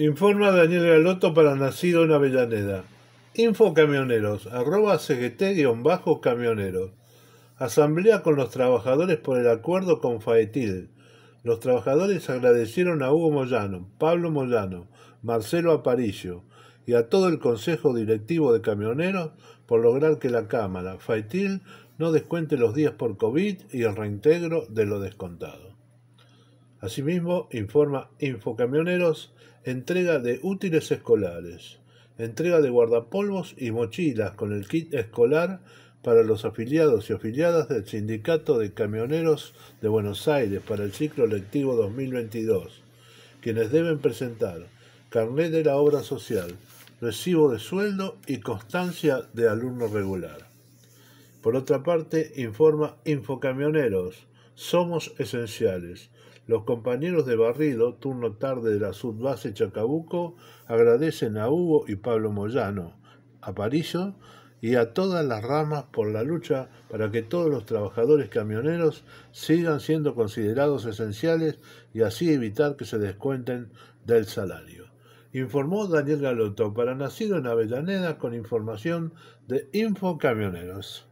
Informa Daniel Galoto para Nacido en Avellaneda. Info camioneros, arroba cgt-camioneros. Asamblea con los trabajadores por el acuerdo con Faetil. Los trabajadores agradecieron a Hugo Moyano, Pablo Moyano, Marcelo Aparicio y a todo el Consejo Directivo de Camioneros por lograr que la Cámara, Faetil, no descuente los días por COVID y el reintegro de lo descontado. Asimismo, informa Infocamioneros, entrega de útiles escolares, entrega de guardapolvos y mochilas con el kit escolar para los afiliados y afiliadas del Sindicato de Camioneros de Buenos Aires para el ciclo lectivo 2022, quienes deben presentar carnet de la obra social, recibo de sueldo y constancia de alumno regular. Por otra parte, informa Infocamioneros, somos esenciales. Los compañeros de barrido, turno tarde de la subbase Chacabuco, agradecen a Hugo y Pablo Moyano, a Parillo y a todas las ramas por la lucha para que todos los trabajadores camioneros sigan siendo considerados esenciales y así evitar que se descuenten del salario. Informó Daniel Galoto para Nacido en Avellaneda con información de Info Camioneros.